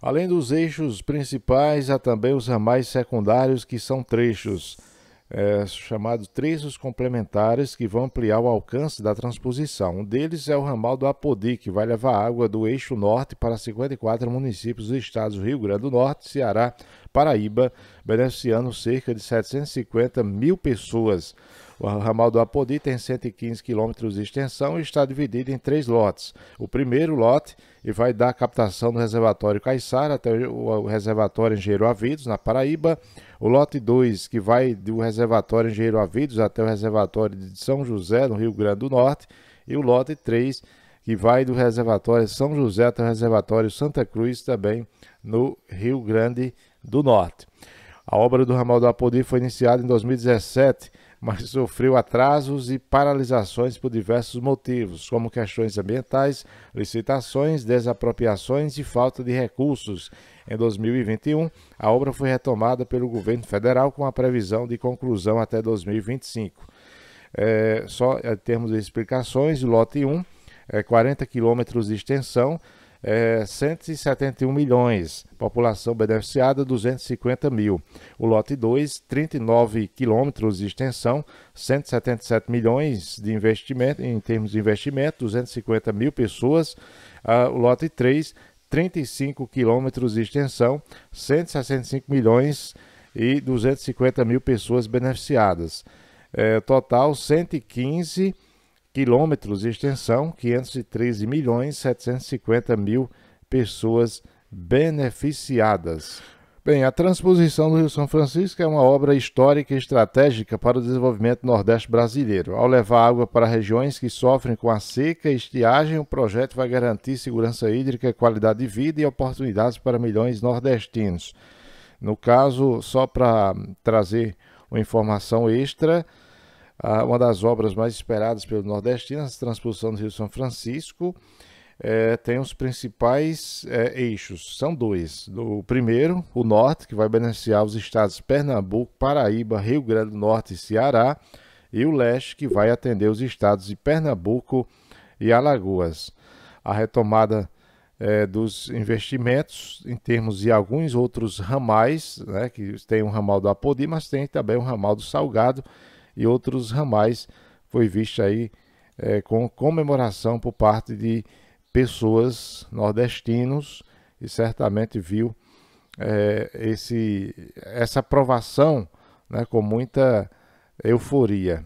Além dos eixos principais, há também os ramais secundários, que são trechos, é, chamados trechos complementares, que vão ampliar o alcance da transposição. Um deles é o ramal do Apodi, que vai levar água do eixo norte para 54 municípios dos estados do Rio Grande do Norte, Ceará, Paraíba, beneficiando cerca de 750 mil pessoas. O ramal do Apodi tem 115 quilômetros de extensão e está dividido em três lotes. O primeiro lote vai da captação do reservatório Caiçara até o reservatório Engenheiro Avidos, na Paraíba. O lote 2, que vai do reservatório Engenheiro Avidos até o reservatório de São José, no Rio Grande do Norte. E o lote 3, que vai do reservatório São José até o reservatório Santa Cruz, também no Rio Grande do Norte. A obra do ramal do Apodi foi iniciada em 2017, mas sofreu atrasos e paralisações por diversos motivos, como questões ambientais, licitações, desapropriações e falta de recursos. Em 2021, a obra foi retomada pelo governo federal com a previsão de conclusão até 2025. É, só em termos de explicações, lote 1 é 40 quilômetros de extensão, é, 171 milhões. População beneficiada, 250 mil. O lote 2, 39 quilômetros de extensão, 177 milhões de investimento, em termos de investimento, 250 mil pessoas. Ah, o lote 3, 35 quilômetros de extensão, 165 milhões e 250 mil pessoas beneficiadas. É, total, 115 milhões quilômetros de extensão, 513 milhões 750 mil pessoas beneficiadas. Bem, a transposição do Rio São Francisco é uma obra histórica e estratégica para o desenvolvimento nordeste brasileiro. Ao levar água para regiões que sofrem com a seca e estiagem, o projeto vai garantir segurança hídrica, qualidade de vida e oportunidades para milhões nordestinos. No caso, só para trazer uma informação extra, uma das obras mais esperadas pelo nordestino, a transposição do Rio São Francisco, é, tem os principais é, eixos, são dois. O primeiro, o norte, que vai beneficiar os estados Pernambuco, Paraíba, Rio Grande do Norte e Ceará, e o leste, que vai atender os estados de Pernambuco e Alagoas. A retomada é, dos investimentos em termos de alguns outros ramais, né, que tem um ramal do Apodi, mas tem também um ramal do Salgado, e outros ramais foi visto aí é, com comemoração por parte de pessoas nordestinos e certamente viu é, esse, essa aprovação né, com muita euforia.